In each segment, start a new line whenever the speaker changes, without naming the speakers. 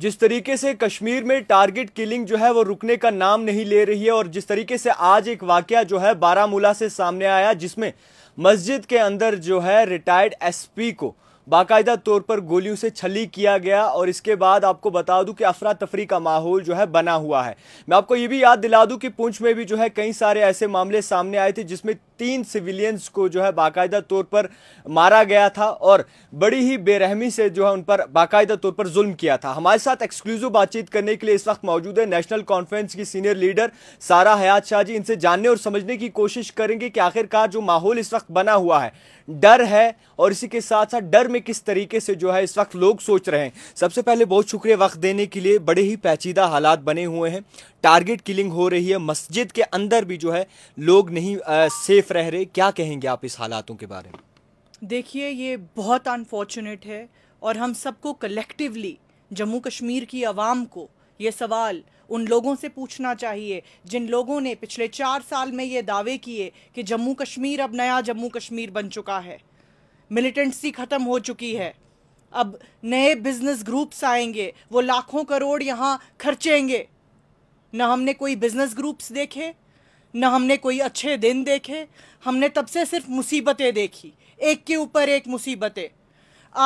जिस तरीके से कश्मीर में टारगेट किलिंग जो है वो रुकने का नाम नहीं ले रही है और जिस तरीके से आज एक वाक्य जो है बारामूला से सामने आया जिसमें मस्जिद के अंदर जो है रिटायर्ड एसपी को बाकायदा तौर पर गोलियों से छली किया गया और इसके बाद आपको बता दूं कि अफरा तफरी का माहौल जो है बना हुआ है मैं आपको ये भी याद दिला दूं कि पूंछ में भी जो है कई सारे ऐसे मामले सामने आए थे जिसमें तीन सिविलियंस को जो है बाकायदा तौर पर मारा गया था और बड़ी ही बेरहमी से जो है उन पर बाकायदा तौर पर जुल्म किया था हमारे साथ एक्सक्लूसिव बातचीत करने के लिए इस वक्त मौजूद है नेशनल कॉन्फ्रेंस की सीनियर लीडर सारा हयात शाह जी इनसे जानने और समझने की कोशिश करेंगे कि आखिरकार जो माहौल इस वक्त बना हुआ है डर है और इसी के साथ साथ डर में किस तरीके से जो है इस वक्त लोग सोच रहे हैं सबसे पहले बहुत शुक्रिया वक्त देने के लिए बड़े ही पैचीदा हालात बने हुए हैं टारगेट किलिंग हो रही है मस्जिद के अंदर भी जो है लोग नहीं आ, सेफ रह रहे क्या कहेंगे आप इस हालातों के बारे में
देखिए ये बहुत अनफॉर्चुनेट है और हम सबको कलेक्टिवली जम्मू कश्मीर की आवाम को ये सवाल उन लोगों से पूछना चाहिए जिन लोगों ने पिछले चार साल में ये दावे किए कि जम्मू कश्मीर अब नया जम्मू कश्मीर बन चुका है मिलिटेंसी ख़त्म हो चुकी है अब नए बिजनेस ग्रुप्स आएंगे वो लाखों करोड़ यहाँ खर्चेंगे ना हमने कोई बिजनेस ग्रुप्स देखे ना हमने कोई अच्छे दिन देखे हमने तब से सिर्फ मुसीबतें देखी एक के ऊपर एक मुसीबतें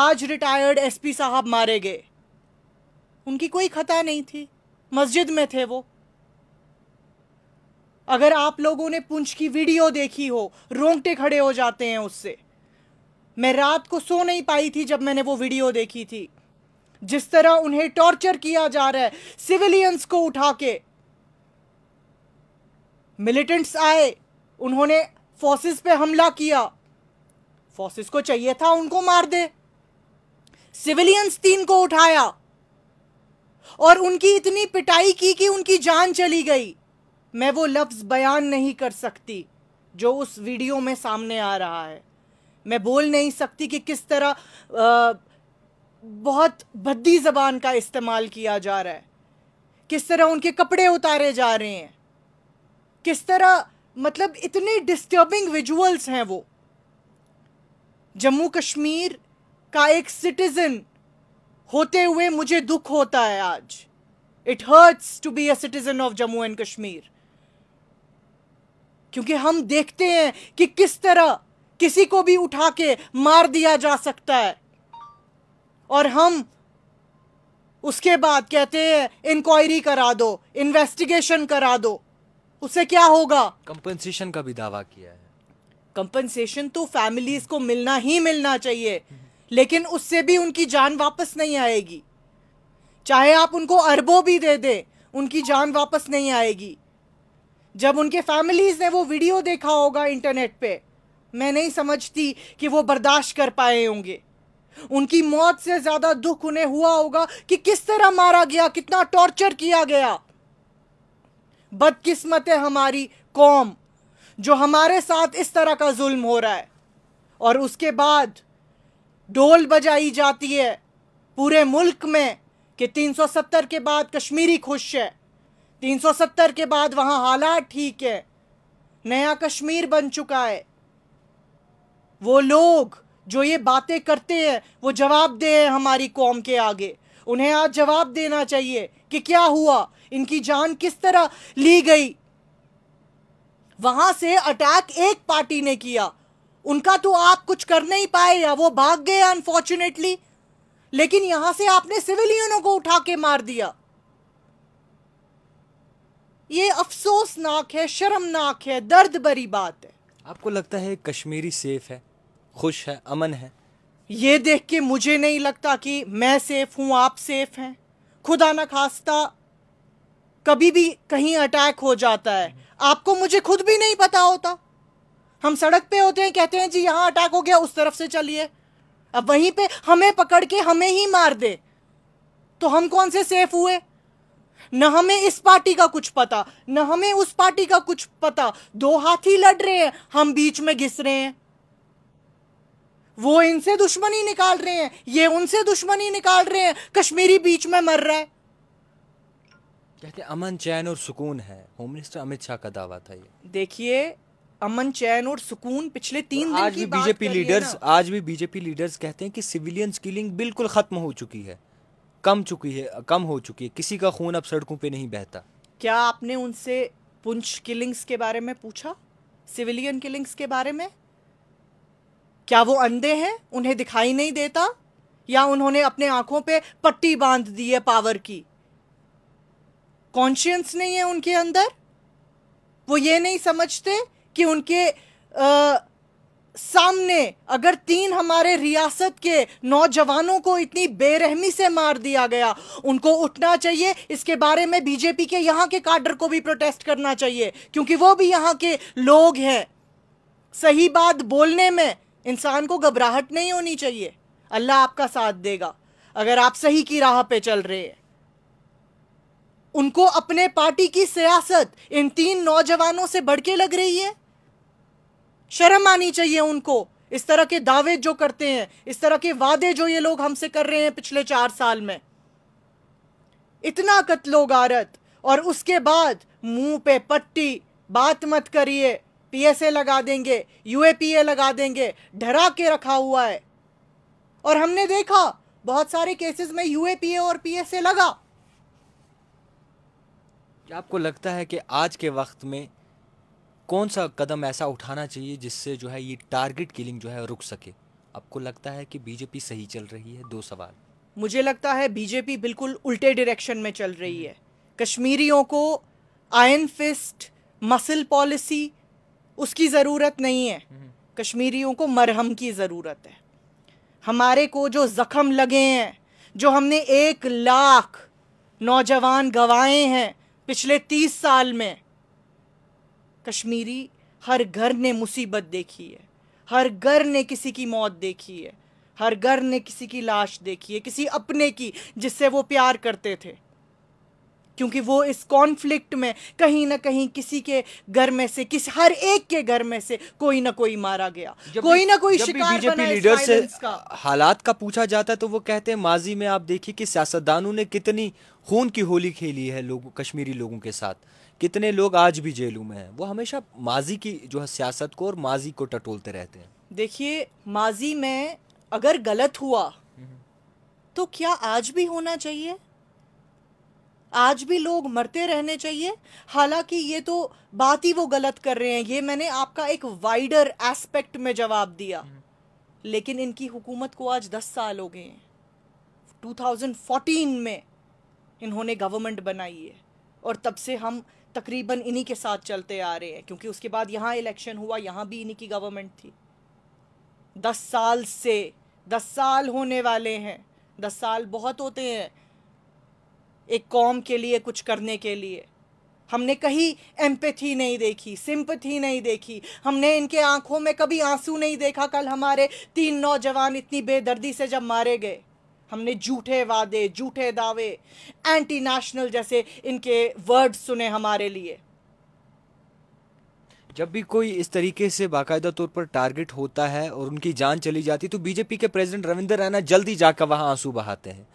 आज रिटायर्ड एसपी साहब मारे गए उनकी कोई खता नहीं थी मस्जिद में थे वो अगर आप लोगों ने पुंछ की वीडियो देखी हो रोंगटे खड़े हो जाते हैं उससे मैं रात को सो नहीं पाई थी जब मैंने वो वीडियो देखी थी जिस तरह उन्हें टॉर्चर किया जा रहा है सिविलियंस को उठा के मिलिटेंट्स आए उन्होंने फोर्सेस पे हमला किया फोर्सेस को चाहिए था उनको मार दे सिविलियंस तीन को उठाया और उनकी इतनी पिटाई की कि उनकी जान चली गई मैं वो लफ्ज़ बयान नहीं कर सकती जो उस वीडियो में सामने आ रहा है मैं बोल नहीं सकती कि किस तरह आ, बहुत भद्दी जबान का इस्तेमाल किया जा रहा है किस तरह उनके कपड़े उतारे जा रहे हैं किस तरह मतलब इतने डिस्टर्बिंग विजुअल्स हैं वो जम्मू कश्मीर का एक सिटीज़न होते हुए मुझे दुख होता है आज it hurts to be a citizen of Jammu and Kashmir क्योंकि हम देखते हैं कि किस तरह किसी को भी उठा के मार दिया जा सकता है और हम उसके बाद कहते हैं इंक्वायरी करा दो इन्वेस्टिगेशन करा दो उससे क्या होगा
कंपनसेशन का भी दावा किया है
कंपनसेशन तो फैमिलीज को मिलना ही मिलना चाहिए लेकिन उससे भी उनकी जान वापस नहीं आएगी चाहे आप उनको अरबों भी दे दें उनकी जान वापस नहीं आएगी जब उनके फैमिलीज ने वो वीडियो देखा होगा इंटरनेट पे मैं नहीं समझती कि वो बर्दाश्त कर पाए होंगे उनकी मौत से ज़्यादा दुख उन्हें हुआ होगा कि किस तरह मारा गया कितना टॉर्चर किया गया बदकिस्मत है हमारी कौम जो हमारे साथ इस तरह का जुल्म हो रहा है और उसके बाद ढोल बजाई जाती है पूरे मुल्क में कि 370 के बाद कश्मीरी खुश है 370 के बाद वहाँ हालात ठीक है नया कश्मीर बन चुका है वो लोग जो ये बातें करते हैं वो जवाब दे हैं हमारी कौम के आगे उन्हें आज जवाब देना चाहिए कि क्या हुआ इनकी जान किस तरह ली गई वहां से अटैक एक पार्टी ने किया उनका तो आप कुछ कर नहीं पाए या वो भाग गए अनफॉर्चुनेटली लेकिन यहां से आपने सिविलियनों को उठा के मार दिया ये अफसोसनाक है शर्मनाक है दर्द भरी बात है
आपको लगता है कश्मीरी सेफ है खुश है अमन है
ये देख के मुझे नहीं लगता कि मैं सेफ हूँ आप सेफ हैं खुदा ना खास्ता कभी भी कहीं अटैक हो जाता है आपको मुझे खुद भी नहीं पता होता हम सड़क पे होते हैं कहते हैं जी यहाँ अटैक हो गया उस तरफ से चलिए अब वहीं पे हमें पकड़ के हमें ही मार दे तो हम कौन से सेफ हुए न हमें इस पार्टी का कुछ पता न हमें उस पार्टी का कुछ पता दो हाथी लड़ रहे हैं हम बीच में घिस रहे हैं वो इनसे दुश्मनी निकाल रहे हैं ये उनसे दुश्मनी निकाल रहे हैं कश्मीरी बीच में मर रहा है
कहते अमन चैन और सुकून है होम मिनिस्टर अमित शाह का दावा था ये
देखिए अमन चैन और सुकून पिछले तीन दिन आज की भी बीजेपी लीडर्स
आज भी बीजेपी लीडर्स कहते हैं कि सिविलियंस किलिंग बिल्कुल खत्म हो चुकी है कम चुकी है कम हो चुकी है किसी का खून अब सड़कों पे नहीं बहता
क्या आपने उनसे पुंछ किलिंग्स के बारे में पूछा सिविलियन किलिंग्स के बारे में क्या वो अंधे हैं उन्हें दिखाई नहीं देता या उन्होंने अपने आंखों पे पट्टी बांध दी है पावर की कॉन्शियंस नहीं है उनके अंदर वो ये नहीं समझते कि उनके आ, सामने अगर तीन हमारे रियासत के नौजवानों को इतनी बेरहमी से मार दिया गया उनको उठना चाहिए इसके बारे में बीजेपी के यहाँ के काडर को भी प्रोटेस्ट करना चाहिए क्योंकि वो भी यहाँ के लोग हैं सही बात बोलने में इंसान को घबराहट नहीं होनी चाहिए अल्लाह आपका साथ देगा अगर आप सही की राह पे चल रहे हैं उनको अपने पार्टी की सियासत इन तीन नौजवानों से बढ़ के लग रही है शर्म आनी चाहिए उनको इस तरह के दावे जो करते हैं इस तरह के वादे जो ये लोग हमसे कर रहे हैं पिछले चार साल में इतना कत्लो गारत और उसके बाद मुंह पे पट्टी बात मत करिए पीएसए लगा देंगे यूएपीए लगा देंगे डरा के रखा हुआ है और हमने देखा बहुत सारे केसेस में यूएपीए और पीएसए लगा
क्या आपको लगता है कि आज के वक्त में कौन सा कदम ऐसा उठाना चाहिए जिससे जो है ये टारगेट किलिंग जो है रुक सके आपको लगता है कि बीजेपी सही चल रही है दो सवाल मुझे लगता
है बीजेपी बिल्कुल उल्टे डायरेक्शन में चल रही है कश्मीरियों को आयन फिस्ट मसल पॉलिसी उसकी ज़रूरत नहीं है कश्मीरियों को मरहम की ज़रूरत है हमारे को जो ज़ख़म लगे हैं जो हमने एक लाख नौजवान गंवाए हैं पिछले तीस साल में कश्मीरी हर घर ने मुसीबत देखी है हर घर ने किसी की मौत देखी है हर घर ने किसी की लाश देखी है किसी अपने की जिससे वो प्यार करते थे क्योंकि वो इस कॉन्फ्लिक्ट में कहीं ना कहीं किसी के घर में से किस हर एक के घर में से कोई ना कोई मारा गया कोई ना कोई शिकार बीजेपी लीडर से
हालात का पूछा जाता है तो वो कहते हैं माजी में आप देखिए कि सियासतदानों ने कितनी खून की होली खेली है लोग कश्मीरी लोगों के साथ कितने लोग आज भी जेलों में हैं वो हमेशा माजी की जो है सियासत को और माजी को टटोलते रहते हैं
देखिए माजी में अगर गलत हुआ हम्म। तो क्या आज भी होना चाहिए आज भी लोग मरते रहने चाहिए हालांकि ये तो बात ही वो गलत कर रहे हैं ये मैंने आपका एक वाइडर एस्पेक्ट में जवाब दिया लेकिन इनकी हुकूमत को आज दस साल हो गए हैं 2014 में इन्होंने गवर्नमेंट बनाई है और तब से हम तकरीबन इन्हीं के साथ चलते आ रहे हैं क्योंकि उसके बाद यहाँ इलेक्शन हुआ यहाँ भी इन्हीं की गवर्नमेंट थी दस साल से दस साल होने वाले हैं दस साल बहुत होते हैं एक कौम के लिए कुछ करने के लिए हमने कहीं एम्पथी नहीं देखी सिंपथी नहीं देखी हमने इनके आंखों में कभी आंसू नहीं देखा कल हमारे तीन नौजवान इतनी बेदर्दी से जब मारे गए हमने झूठे वादे झूठे दावे एंटी नेशनल जैसे इनके वर्ड सुने हमारे लिए
जब भी कोई इस तरीके से बाकायदा तौर पर टारगेट होता है और उनकी जान चली जाती तो बीजेपी के प्रेसिडेंट रविंद्र रैना जल्दी जाकर वहां आंसू बहाते हैं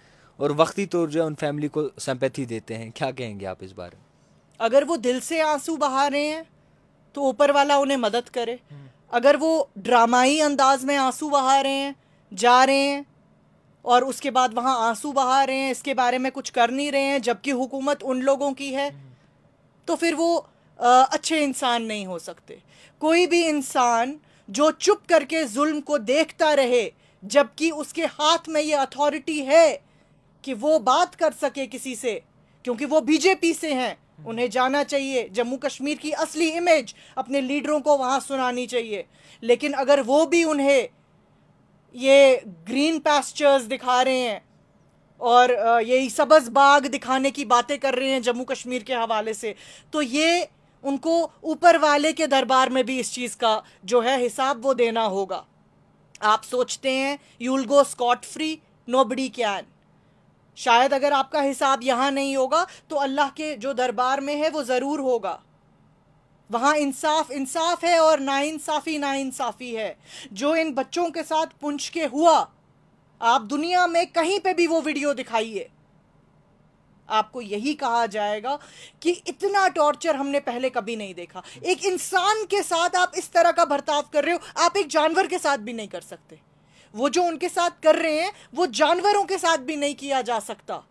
और वक्ती तौर जो है उन फैमिली को सम्पैथी देते हैं क्या कहेंगे आप इस बारे में
अगर वो दिल से आंसू बहा रहे हैं तो ऊपर वाला उन्हें मदद करे अगर वो ड्रामाई अंदाज में आंसू बहा रहे हैं जा रहे हैं और उसके बाद वहाँ आंसू बहा रहे हैं इसके बारे में कुछ कर नहीं रहे हैं जबकि हुकूमत उन लोगों की है तो फिर वो आ, अच्छे इंसान नहीं हो सकते कोई भी इंसान जो चुप करके जुल्म को देखता रहे जबकि उसके हाथ में ये अथॉरिटी है कि वो बात कर सके किसी से क्योंकि वो बीजेपी से हैं हम्म। उन्हें जाना चाहिए जम्मू कश्मीर की असली इमेज अपने लीडरों को वहाँ सुनानी चाहिए लेकिन अगर वो भी उन्हें ये ग्रीन पैस्चर्स दिखा रहे हैं और यही सबज बाग दिखाने की बातें कर रहे हैं जम्मू कश्मीर के हवाले से तो ये उनको ऊपर वाले के दरबार में भी इस चीज़ का जो है हिसाब वो देना होगा आप सोचते हैं you'll go scot free nobody can शायद अगर आपका हिसाब यहाँ नहीं होगा तो अल्लाह के जो दरबार में है वो ज़रूर होगा वहाँ इंसाफ इंसाफ है और नाइंसाफ़ी नाइंसाफ़ी है जो इन बच्चों के साथ पुंछ के हुआ आप दुनिया में कहीं पे भी वो वीडियो दिखाइए आपको यही कहा जाएगा कि इतना टॉर्चर हमने पहले कभी नहीं देखा एक इंसान के साथ आप इस तरह का बर्ताव कर रहे हो आप एक जानवर के साथ भी नहीं कर सकते वो जो उनके साथ कर रहे हैं वो जानवरों के साथ भी नहीं किया जा सकता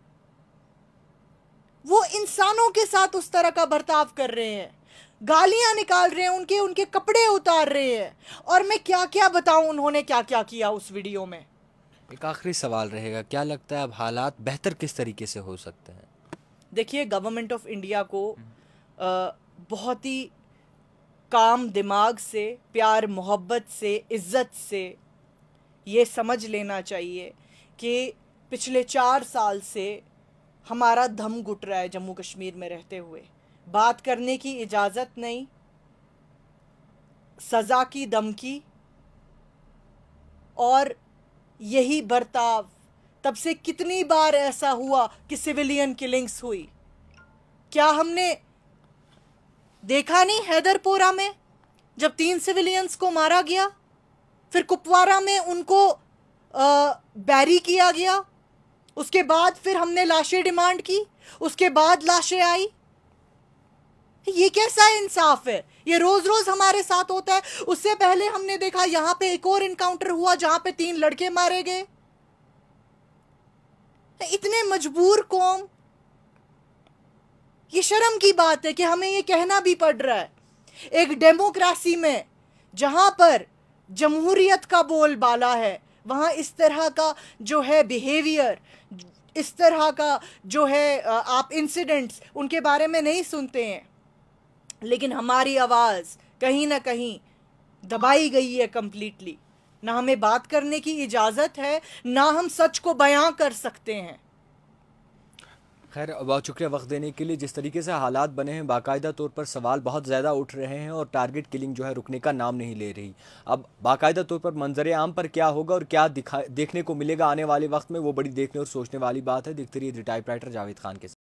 वो इंसानों के साथ उस तरह का बर्ताव कर रहे हैं गालियां निकाल रहे हैं उनके उनके कपड़े उतार रहे हैं और मैं क्या क्या बताऊं उन्होंने क्या क्या किया उस वीडियो में
एक आखिरी सवाल रहेगा क्या लगता है अब हालात बेहतर किस तरीके से हो सकते हैं
देखिए गवर्नमेंट ऑफ इंडिया को आ, बहुत ही काम दिमाग से प्यार मोहब्बत से इज्जत से ये समझ लेना चाहिए कि पिछले चार साल से हमारा धम घुट रहा है जम्मू कश्मीर में रहते हुए बात करने की इजाज़त नहीं सज़ा की धमकी और यही बर्ताव तब से कितनी बार ऐसा हुआ कि सिविलियन किलिंग्स हुई क्या हमने देखा नहीं हैदरपुरा में जब तीन सिविलियंस को मारा गया फिर कुपवारा में उनको बैरी किया गया उसके बाद फिर हमने लाशें डिमांड की उसके बाद लाशें आई ये कैसा इंसाफ है ये रोज रोज हमारे साथ होता है उससे पहले हमने देखा यहां पे एक और इनकाउंटर हुआ जहां पे तीन लड़के मारे गए इतने मजबूर कौम ये शर्म की बात है कि हमें ये कहना भी पड़ रहा है एक डेमोक्रेसी में जहां पर जमहूरीत का बोलबाला है वहाँ इस तरह का जो है बिहेवियर इस तरह का जो है आप इंसिडेंट्स उनके बारे में नहीं सुनते हैं लेकिन हमारी आवाज़ कहीं ना कहीं दबाई गई है कम्प्लीटली ना हमें बात करने की इजाज़त है ना हम सच को बयां कर सकते हैं
खैर बहुत शुक्रिया वक्त देने के लिए जिस तरीके से हालात बने हैं बाकायदा तौर पर सवाल बहुत ज़्यादा उठ रहे हैं और टारगेट किलिंग जो है रुकने का नाम नहीं ले रही अब बाकायदा तौर पर मंजर आम पर क्या होगा और क्या दिखा देखने को मिलेगा आने वाले वक्त में वो बड़ी देखने और सोचने वाली बात है दिखते रहिए टाइप राइटर जावेद खान के साथ